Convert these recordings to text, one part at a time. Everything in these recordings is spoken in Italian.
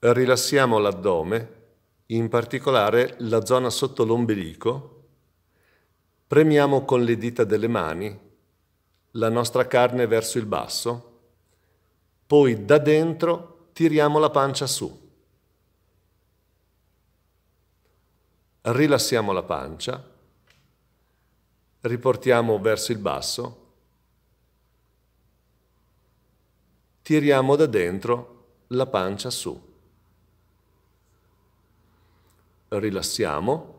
rilassiamo l'addome, in particolare la zona sotto l'ombelico, premiamo con le dita delle mani la nostra carne verso il basso, poi da dentro tiriamo la pancia su. Rilassiamo la pancia, riportiamo verso il basso, tiriamo da dentro la pancia su. rilassiamo,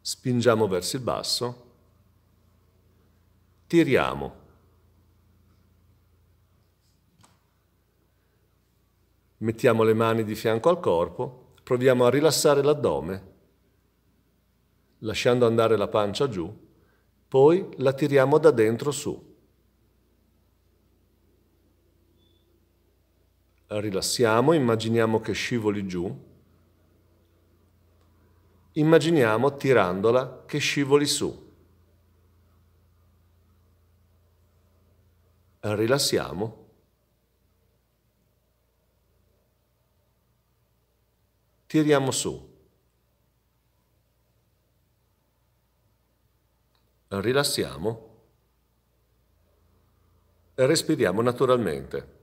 spingiamo verso il basso, tiriamo. Mettiamo le mani di fianco al corpo, proviamo a rilassare l'addome, lasciando andare la pancia giù, poi la tiriamo da dentro su. Rilassiamo, immaginiamo che scivoli giù, immaginiamo tirandola che scivoli su. Rilassiamo. Tiriamo su. Rilassiamo. Respiriamo naturalmente.